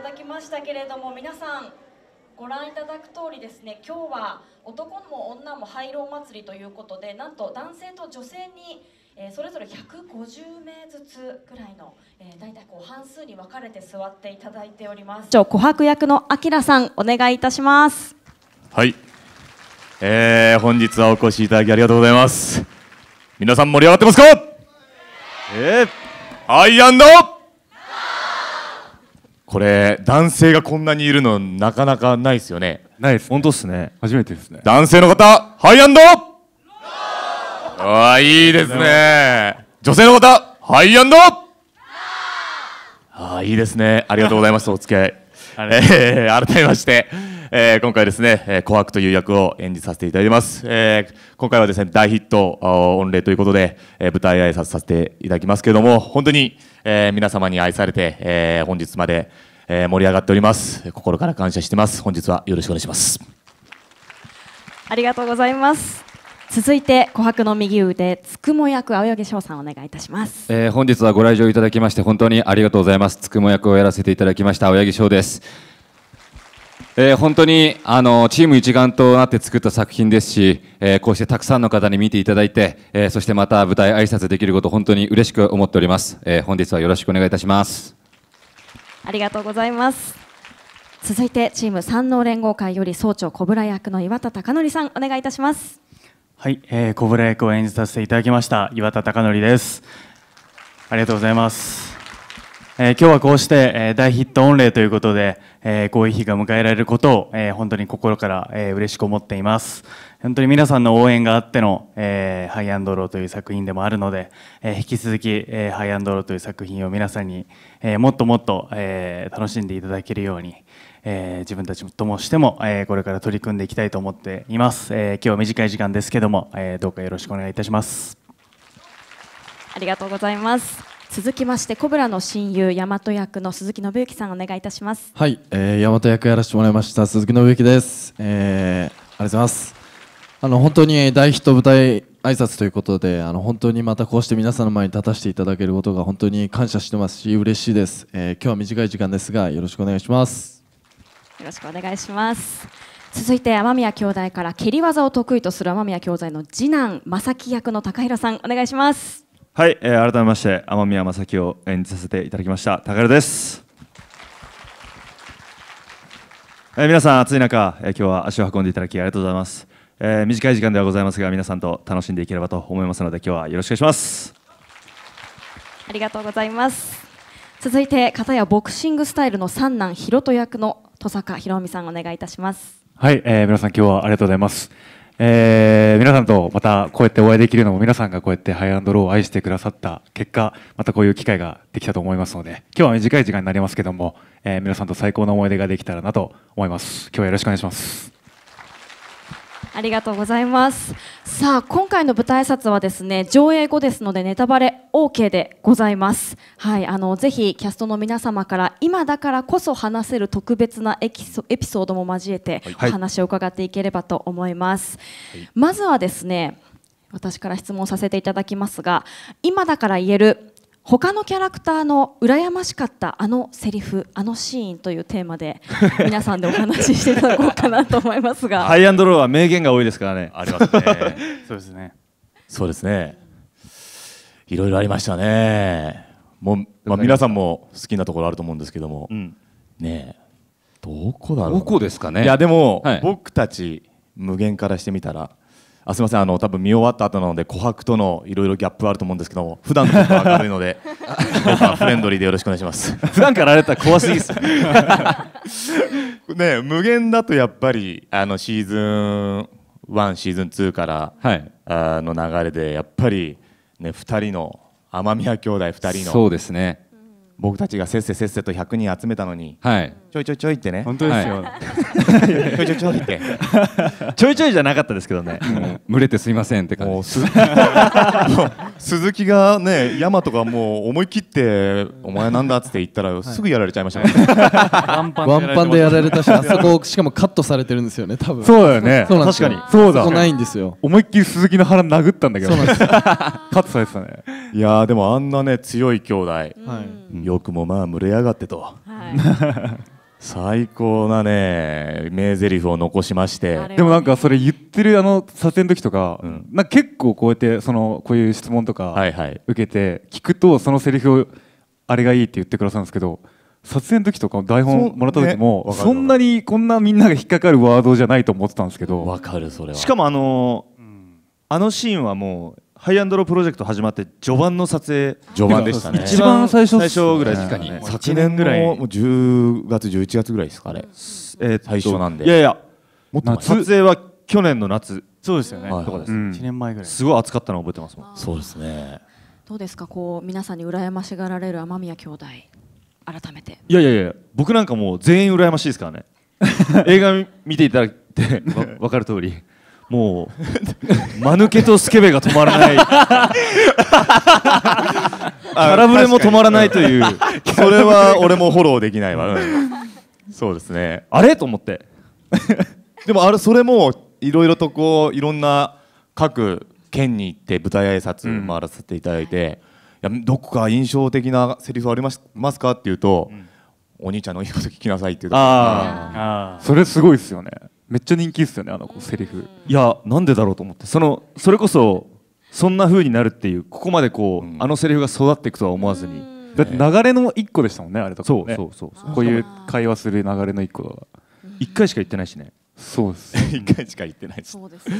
ただきましたけれども皆さんご覧いただく通りですね今日は男も女も廃炉祭りということでなんと男性と女性にえそれぞれ150名ずつくらいの、えー、大体こう半数に分かれて座っていただいております。琥珀役のあきらさんお願いいたします。はい、えー、本日はお越しいただきありがとうございます。皆さん盛り上がってますか？えー、アイアンド。これ男性がこんなにいるのなかなかないですよねないです、ね、本当っすね初めてですね男性の方ハイアンドああいいですね女性の方ハイアンドああいいですねありがとうございますお付き合い、えー、改めましてえー、今回ですね、えー、琥珀という役を演じさせていただきます。えー、今回はですね、大ヒット御礼ということで、えー、舞台挨拶させていただきますけれども、本当に、えー、皆様に愛されて、えー、本日まで、えー、盛り上がっております。心から感謝してます。本日はよろしくお願いします。ありがとうございます。続いて琥珀の右腕つくも役青柳翔さんお願いいたします、えー、本日はご来場いただきまして本当にありがとうございますつくも役をやらせていただきました青柳翔ですえー、本当にあのチーム一丸となって作った作品ですし、えー、こうしてたくさんの方に見ていただいて、えー、そしてまた舞台挨拶できること本当に嬉しく思っております、え本日はよろしくお願いいたしますありがとうございます続いてチーム三能連合会より総長小倉役の岩田貴則さんお願いいたしますはい、え小倉役を演じさせていただきました岩田貴則ですありがとうございますえー、今日はこうして、えー、大ヒット御礼ということで、えー、こういう日が迎えられることを、えー、本当に心から、えー、嬉しく思っています。本当に皆さんの応援があっての、えー、ハイアンドローという作品でもあるので、えー、引き続き、えー、ハイアンドローという作品を皆さんに、えー、もっともっと、えー、楽しんでいただけるように、えー、自分たちともしても、えー、これから取り組んでいきたいと思っています。えー、今日は短い時間ですけども、えー、どうかよろしくお願いいたします。ありがとうございます。続きましてコブラの親友大和役の鈴木信之さんお願いいたしますはい、えー、大和役やらせてもらいました鈴木信之です、えー、ありがとうございますあの本当に大ヒット舞台挨拶ということであの本当にまたこうして皆さんの前に立たせていただけることが本当に感謝してますし嬉しいです、えー、今日は短い時間ですがよろしくお願いしますよろしくお願いします続いて天宮兄弟から蹴り技を得意とする天宮兄弟の次男正樹役の高平さんお願いしますはい、えー、改めまして天宮正樹を演じさせていただきました高です、えー、皆さん暑い中、えー、今日は足を運んでいただきありがとうございます、えー、短い時間ではございますが皆さんと楽しんでいければと思いますので今日はよろしくお願いしますありがとうございます続いて片やボクシングスタイルの三男ヒロト役の戸坂博美さんお願いいたしますはい、えー、皆さん今日はありがとうございますえー、皆さんとまたこうやってお会いできるのも皆さんがこうやってハイアンドローを愛してくださった結果またこういう機会ができたと思いますので今日は短い時間になりますけども、えー、皆さんと最高の思い出ができたらなと思います今日はよろしくお願いしますありがとうございますさあ今回の舞台挨拶はですね上映後ですのでネタバレ OK でございますはいあのぜひキャストの皆様から今だからこそ話せる特別なエピソードも交えてお話を伺っていければと思います、はい、まずはですね私から質問させていただきますが今だから言える他のキャラクターの羨ましかったあのセリフあのシーンというテーマで 皆さんでお話ししていただこうかなと思いますがハイアンドローは名言が多いですからねありますねそうですねそうですねいろいろありましたねもう、まあ、皆さんも好きなところあると思うんですけども、うん、ねどこだろうどこですかねいやでも、はい、僕たち無限からしてみたらあすみませんあの多分見終わった後なので琥珀とのいろいろギャップあると思うんですけども普段のこと明るいのでフレンドリーでよろしくお願いします 普段からあれだったら怖すぎですね無限だとやっぱりあのシーズン1シーズン2から、はい、あの流れでやっぱりね2人の天宮兄弟2人のそうですね僕たちがせっせせっせと100人集めたのに、はい、ちょいちょいちょいってね本当ですよ、はい、ちょいちょいちょいってちょいちょいじゃなかったですけどね、うん、群れてすいませんって感じ 鈴木がね山とかもう思い切って「お前なんだ」っつって言ったらすぐやられちゃいましたね、ワンパンでやられたしあそこしかもカットされてるんですよね多分そうだよねそう確かにそうだないんですよ思いっきり鈴木の腹殴ったんだけどカットされてたねいやでもあんなね強い兄弟、はいよくもまあ群れやがってと、はい、最高なね名台詞を残しましてでもなんかそれ言ってるあの撮影の時とか,、なんか結構こうやってそのこういう質問とか受けて聞くとそのセリフをあれがいいって言ってくださるんですけど撮影の時とか台本もらった時もそ,、んなにこんなみんなが引っかかるワードじゃないと思ってたんですけどわかるそれはしかもあのあのシーンはもうハイアンドロープロジェクト始まって序盤の撮影序盤でしたね一番最初,、最初ぐらいでかね昨年ぐらいもう10月11月ぐらいですかね、えー、最初なんでいやいやもっと撮影は去年の夏そうですよね、はい、とかです、うん、1年前ぐらいすごい暑かったの覚えてますもんそうですねどうですかこう皆さんに羨ましがられる雨宮兄弟改めていやいやいや僕なんかもう全員羨ましいですからね 映画見ていただいて分かる通りもう間抜けとスケベが止まらない空振れも止まらないというそれは俺もフォローできないわ、うん、そうですねあれと思ってでもあれそれもいろいろとこういろんな各県に行って舞台挨拶回らせていただいて、うん、いやどこか印象的なセリフありますかっていうと、うん、お兄ちゃんの言いこと聞きなさいっていうああそれすごいですよねめっちゃ人気ですよねあのセリフいやなんでだろうと思ってそのそれこそそんな風になるっていうここまでこう、うん、あのセリフが育っていくとは思わずに、だって流れの一個でしたもんねあれとか、ね、そうそうそうそうこういう会話する流れの一個だ1回しか言ってないしねそうです1 回しか言ってないしそうです、ね、